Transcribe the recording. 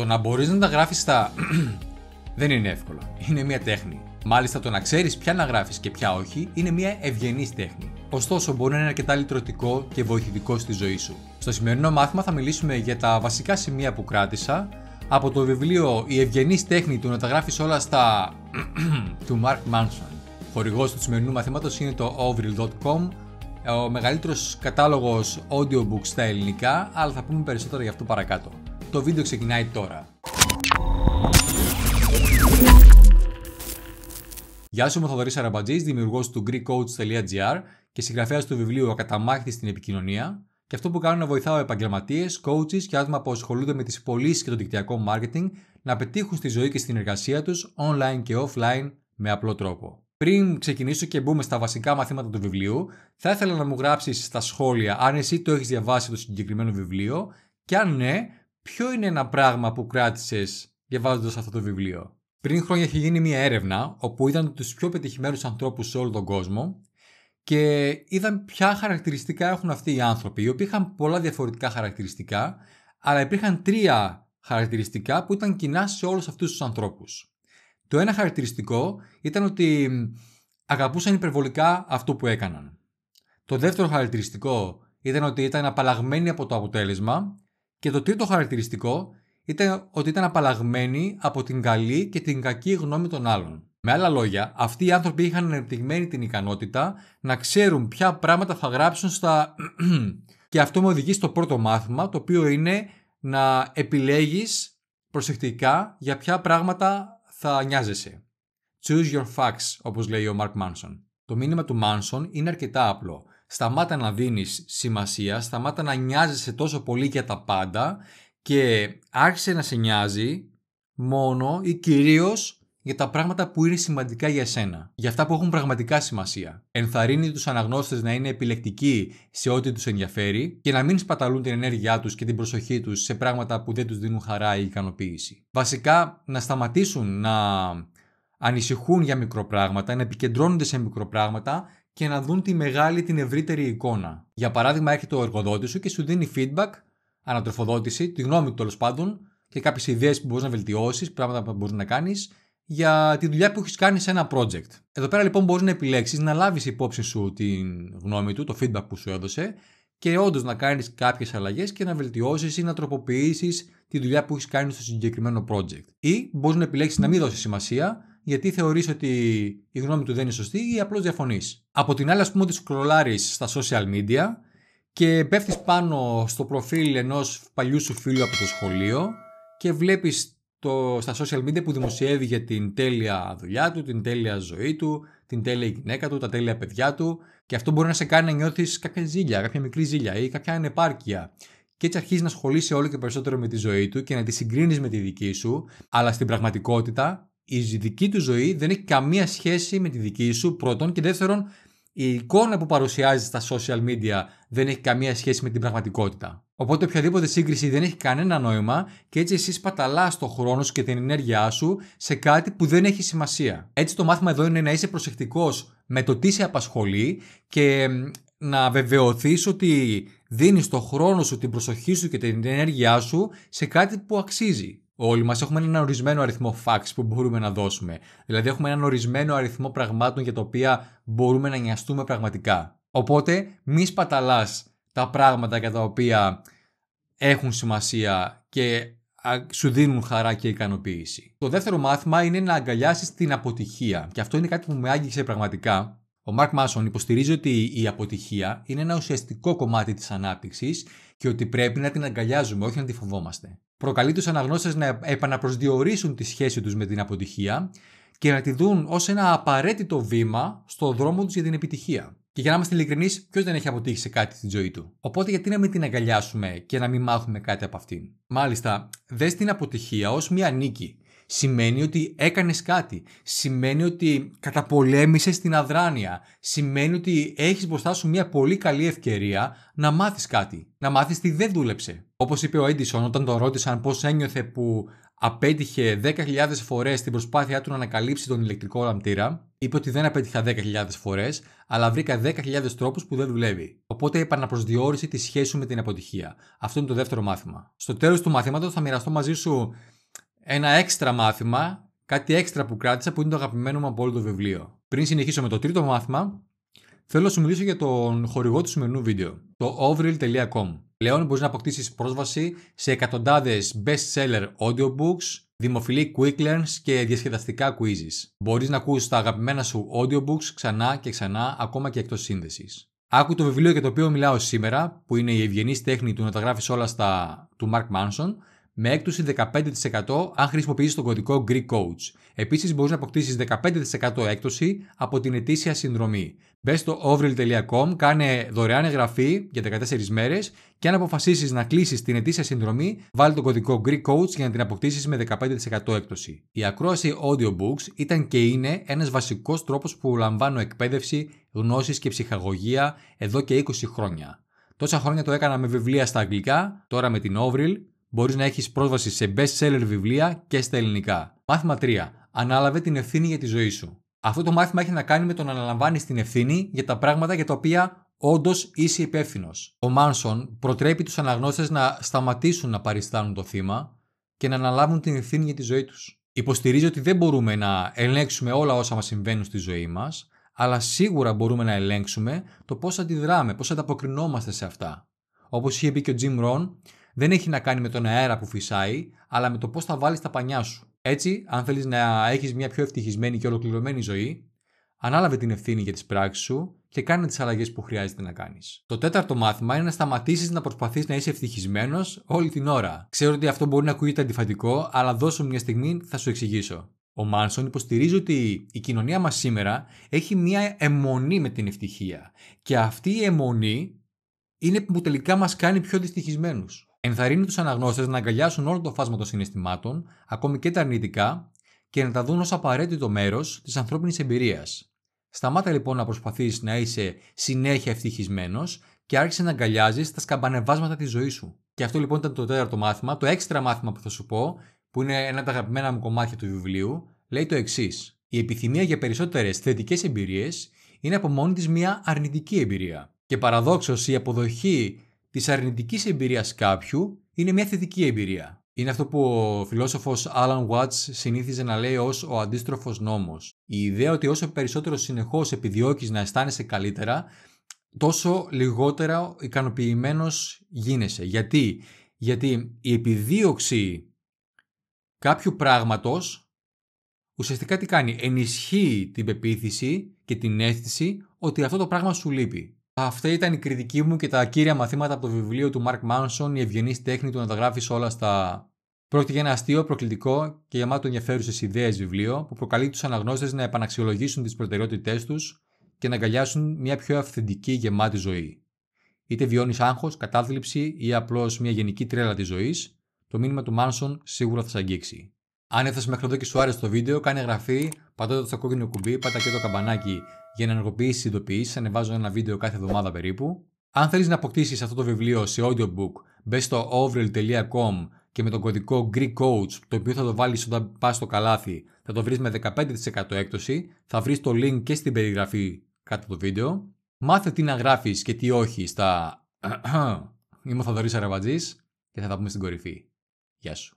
Το να μπορείς να τα γράφεις στα. δεν είναι εύκολο. Είναι μια τέχνη. Μάλιστα, το να ξέρεις ποια να γράφεις και ποια όχι είναι μια ευγενής τέχνη. Ωστόσο, μπορεί να είναι αρκετά λυτρωτικό και βοηθητικό στη ζωή σου. Στο σημερινό μάθημα θα μιλήσουμε για τα βασικά σημεία που κράτησα από το βιβλίο Η ευγενής τέχνη του να τα γράφεις όλα στα. του Mark Manson. Χορηγός του σημερινού μαθήματος είναι το ovril.com, ο μεγαλύτερος κατάλογος audiobooks στα ελληνικά, αλλά θα πούμε περισσότερα γι' αυτό παρακάτω. Το βίντεο ξεκινάει τώρα. Γεια σου, είμαι ο Θοδωρή Αραμπατζή, δημιουργός του GreekCoach.gr και συγγραφέας του βιβλίου Ακαταμάχητη στην επικοινωνία. Και αυτό που κάνω να βοηθάω επαγγελματίες, coaches και άτομα που ασχολούνται με τις πωλήσει και το δικτυακό marketing να πετύχουν στη ζωή και στην εργασία τους online και offline με απλό τρόπο. Πριν ξεκινήσω και μπούμε στα βασικά μαθήματα του βιβλίου, θα ήθελα να μου γράψεις στα σχόλια αν εσύ το έχεις διαβάσει το συγκεκριμένο βιβλίο και αν ναι, ποιο είναι ένα πράγμα που κράτησες διαβάζοντας αυτό το βιβλίο. Πριν χρόνια είχε γίνει μια έρευνα όπου είδαν τους πιο πετυχημένους ανθρώπους σε όλο τον κόσμο και είδαν ποια χαρακτηριστικά έχουν αυτοί οι άνθρωποι, οι οποίοι είχαν πολλά διαφορετικά χαρακτηριστικά, αλλά υπήρχαν τρία χαρακτηριστικά που ήταν κοινά σε όλους αυτούς τους ανθρώπους. Το ένα χαρακτηριστικό ήταν ότι αγαπούσαν υπερβολικά αυτό που έκαναν. Το δεύτερο χαρακτηριστικό ήταν ότι ήταν απαλλαγμένοι από το αποτέλεσμα και το τρίτο χαρακτηριστικό ήταν ότι ήταν απαλλαγμένοι από την καλή και την κακή γνώμη των άλλων. Με άλλα λόγια, αυτοί οι άνθρωποι είχαν ανεπτυγμένη την ικανότητα να ξέρουν ποια πράγματα θα γράψουν στα. και αυτό με οδηγεί στο πρώτο μάθημα, το οποίο είναι να επιλέγεις προσεκτικά για ποια πράγματα θα νοιάζεσαι. Choose your facts, όπως λέει ο Mark Manson. Το μήνυμα του Manson είναι αρκετά απλό σταμάτα να δίνεις σημασία, σταμάτα να νοιάζεσαι τόσο πολύ για τα πάντα και άρχισε να σε νοιάζει μόνο ή κυρίως για τα πράγματα που είναι σημαντικά για σένα. για αυτά που έχουν πραγματικά σημασία. Ενθαρρύνει τους αναγνώστες να είναι επιλεκτικοί σε ό,τι τους ενδιαφέρει και να μην σπαταλούν την ενέργειά τους και την προσοχή τους σε πράγματα που δεν τους δίνουν χαρά ή ικανοποίηση. Βασικά, να σταματήσουν να ανησυχούν για μικροπράγματα, να επικεντρώνονται σε μικροπράγματα και να δουν τη μεγάλη, την ευρύτερη εικόνα. Για παράδειγμα, έρχεται ο εργοδότης σου και σου δίνει feedback, ανατροφοδότηση, τη γνώμη του τέλος πάντων και κάποιες ιδέες που μπορείς να βελτιώσεις, πράγματα που μπορείς να κάνεις για τη δουλειά που έχεις κάνει σε ένα project. Εδώ πέρα λοιπόν μπορείς να επιλέξεις να λάβεις υπόψη σου τη γνώμη του, το feedback που σου έδωσε και όντως να κάνεις κάποιες αλλαγές και να βελτιώσεις ή να τροποποιήσεις τη δουλειά που έχεις κάνει στο συγκεκριμένο project. Ή μπορείς να επιλέξεις να μην δώσεις σημασία γιατί θεωρείς ότι η γνώμη του δεν είναι σωστή ή απλώς διαφωνείς. Από την άλλη, ας πούμε ότι σκρολάρεις στα social media και πέφτεις πάνω στο προφίλ ενός παλιού σου φίλου από το σχολείο και βλέπεις στα social media που δημοσιεύει για την τέλεια δουλειά του, την τέλεια ζωή του, την τέλεια γυναίκα του, τα τέλεια παιδιά του. Και αυτό μπορεί να σε κάνει να νιώθεις κάποια ζήλια, κάποια μικρή ζήλια ή κάποια ανεπάρκεια. Και έτσι αρχίζεις να ασχολείσαι όλο και περισσότερο με τη ζωή του και να τη συγκρίνεις με τη δική σου, αλλά στην πραγματικότητα η δική του ζωή δεν έχει καμία σχέση με τη δική σου πρώτον και δεύτερον η εικόνα που παρουσιάζει στα social media δεν έχει καμία σχέση με την πραγματικότητα. Οπότε οποιαδήποτε σύγκριση δεν έχει κανένα νόημα και έτσι εσύ σπαταλά το χρόνο σου και την ενέργειά σου σε κάτι που δεν έχει σημασία. Έτσι το μάθημα εδώ είναι να είσαι προσεκτικός με το τι σε απασχολεί και να βεβαιωθείς ότι δίνεις το χρόνο σου, την προσοχή σου και την ενέργειά σου σε κάτι που αξίζει. Όλοι μας έχουμε έναν ορισμένο αριθμό φαξ που μπορούμε να δώσουμε. Δηλαδή, έχουμε έναν ορισμένο αριθμό πραγμάτων για τα οποία μπορούμε να νοιαστούμε πραγματικά. Οπότε, μη σπαταλάς τα πράγματα για τα οποία έχουν σημασία και σου δίνουν χαρά και ικανοποίηση. Το δεύτερο μάθημα είναι να αγκαλιάσεις την αποτυχία. Και αυτό είναι κάτι που με άγγιξε πραγματικά, ο Μαρκ Μάσον υποστηρίζει ότι η αποτυχία είναι ένα ουσιαστικό κομμάτι της ανάπτυξης και ότι πρέπει να την αγκαλιάζουμε, όχι να τη φοβόμαστε. Προκαλεί τους αναγνώστες να επαναπροσδιορίσουν τη σχέση τους με την αποτυχία και να τη δουν ως ένα απαραίτητο βήμα στο δρόμο τους για την επιτυχία. Και για να είμαστε ειλικρινείς, ποιος δεν έχει αποτύχει σε κάτι στη ζωή του. Οπότε, γιατί να μην την αγκαλιάσουμε και να μην μάθουμε κάτι από αυτήν. Μάλιστα, δες την αποτυχία ως μια νίκη σημαίνει ότι έκανες κάτι, σημαίνει ότι καταπολέμησες την αδράνεια, σημαίνει ότι έχεις μπροστά σου μια πολύ καλή ευκαιρία να μάθεις κάτι, να μάθεις τι δεν δούλεψε. Όπως είπε ο Έντισον όταν τον ρώτησαν πώς ένιωθε που απέτυχε 10.000 φορές την προσπάθειά του να ανακαλύψει τον ηλεκτρικό λαμπτήρα, είπε ότι δεν απέτυχα 10.000 φορές, αλλά βρήκα 10.000 τρόπους που δεν δουλεύει. Οπότε επαναπροσδιορίσε τη σχέση σου με την αποτυχία. Αυτό είναι το δεύτερο μάθημα. Στο τέλος του μαθήματος θα μοιραστώ μαζί σου ένα έξτρα μάθημα, κάτι έξτρα που κράτησα που είναι το αγαπημένο μου από όλο το βιβλίο. Πριν συνεχίσω με το τρίτο μάθημα, θέλω να σου μιλήσω για τον χορηγό του σημερινού βίντεο, το overil.com. Πλέον μπορείς να αποκτήσεις πρόσβαση σε εκατοντάδες best best-seller audiobooks, δημοφιλή quick learns και διασκεδαστικά quizzes. Μπορείς να ακούσει τα αγαπημένα σου audiobooks ξανά και ξανά, ακόμα και εκτός σύνδεσης. Άκου το βιβλίο για το οποίο μιλάω σήμερα, που είναι η ευγενής τέχνη του να τα γράφεις όλα στα του Mark Manson, με έκπτωση 15% αν χρησιμοποιήσεις τον κωδικό Greek Coach. Επίσης, μπορείς να αποκτήσεις 15% έκπτωση από την ετήσια συνδρομή. Μπες στο ovril.com, κάνε δωρεάν εγγραφή για 14 μέρες και αν αποφασίσεις να κλείσεις την ετήσια συνδρομή, βάλει τον κωδικό Greek Coach για να την αποκτήσεις με 15% έκπτωση. Η ακρόαση audiobooks ήταν και είναι ένας βασικός τρόπος που λαμβάνω εκπαίδευση, γνώσεις και ψυχαγωγία εδώ και 20 χρόνια. Τόσα χρόνια το έκανα με βιβλία στα αγγλικά, τώρα με την Overall Μπορείς να έχεις πρόσβαση σε best-seller βιβλία και στα ελληνικά. Μάθημα 3. Ανάλαβε την ευθύνη για τη ζωή σου. Αυτό το μάθημα έχει να κάνει με το να αναλαμβάνεις την ευθύνη για τα πράγματα για τα οποία όντως είσαι υπεύθυνος. Ο Μάνσον προτρέπει τους αναγνώστες να σταματήσουν να παριστάνουν το θύμα και να αναλάβουν την ευθύνη για τη ζωή τους. Υποστηρίζει ότι δεν μπορούμε να ελέγξουμε όλα όσα μας συμβαίνουν στη ζωή μας, αλλά σίγουρα μπορούμε να ελέγξουμε το πώς αντιδράμε, πώς ανταποκρινόμαστε σε αυτά. Όπως είχε πει και ο Jim Rohn, δεν έχει να κάνει με τον αέρα που φυσάει, αλλά με το πώς θα βάλεις τα πανιά σου. Έτσι, αν θέλεις να έχεις μια πιο ευτυχισμένη και ολοκληρωμένη ζωή, ανάλαβε την ευθύνη για τις πράξεις σου και κάνε τις αλλαγές που χρειάζεται να κάνεις. Το τέταρτο μάθημα είναι να σταματήσεις να προσπαθείς να είσαι ευτυχισμένος όλη την ώρα. Ξέρω ότι αυτό μπορεί να ακούγεται αντιφατικό, αλλά δώσω μια στιγμή, θα σου εξηγήσω. Ο Μάνσον υποστηρίζει ότι η κοινωνία μας σήμερα έχει μία αιμονή με την ευτυχία και αυτή η αιμονή είναι που τελικά μας κάνει πιο δυστυχισμένους ενθαρρύνει τους αναγνώστες να αγκαλιάσουν όλο το φάσμα των συναισθημάτων, ακόμη και τα αρνητικά, και να τα δουν ως απαραίτητο μέρος της ανθρώπινης εμπειρίας. Σταμάτα λοιπόν να προσπαθείς να είσαι συνέχεια ευτυχισμένος και άρχισε να αγκαλιάζεις τα σκαμπανεβάσματα της ζωής σου. Και αυτό λοιπόν ήταν το τέταρτο μάθημα. Το έξτρα μάθημα που θα σου πω, που είναι ένα από τα αγαπημένα μου κομμάτια του βιβλίου, λέει το εξής. Η επιθυμία για περισσότερες θετικές εμπειρίες είναι από μόνη της μια αρνητική εμπειρία. Και παραδόξως, η αποδοχή Της αρνητικής εμπειρίας κάποιου είναι μια θετική εμπειρία. Είναι αυτό που ο φιλόσοφος Alan Watts συνήθιζε να λέει ως ο αντίστροφος νόμος. Η ιδέα ότι όσο περισσότερο συνεχώς επιδιώκεις να αισθάνεσαι καλύτερα, τόσο λιγότερα ικανοποιημένος γίνεσαι. Γιατί, Γιατί η επιδίωξη κάποιου πράγματος ουσιαστικά τι κάνει, ενισχύει την πεποίθηση και την αίσθηση ότι αυτό το πράγμα σου λείπει. Αυτή ήταν η κριτική μου και τα κύρια μαθήματα από το βιβλίο του Mark Manson, Η ευγενής τέχνη του να τα γράφεις όλα στα. Πρόκειται για ένα αστείο, προκλητικό και γεμάτο ενδιαφέρουσες ιδέες βιβλίο που προκαλεί τους αναγνώστες να επαναξιολογήσουν τις προτεραιότητές τους και να αγκαλιάσουν μια πιο αυθεντική γεμάτη ζωή. Είτε βιώνεις άγχος, κατάθλιψη ή απλώς μια γενική τρέλα της ζωής, το μήνυμα του Μάνσον σίγουρα θα σε αγγίξει. Αν έφτασες μέχρι εδώ και σου άρεσε το βίντεο, κάνε εγγραφή, πατώντας το κόκκινο κουμπί, πάτα το καμπανάκι για να ενεργοποιήσεις τι ειδοποιήσει. Ανεβάζω ένα βίντεο κάθε εβδομάδα περίπου. Αν θέλεις να αποκτήσεις αυτό το βιβλίο σε audiobook, μπες στο overall.com και με τον κωδικό Greek Coach, το οποίο θα το βάλεις όταν πας στο καλάθι, θα το βρεις με 15% έκπτωση. Θα βρεις το link και στην περιγραφή κάτω το βίντεο. Μάθε τι να γράφεις και τι όχι στα. Είμαι ο Θαδωρής Αραβατζής και θα τα πούμε στην κορυφή. Γεια σου.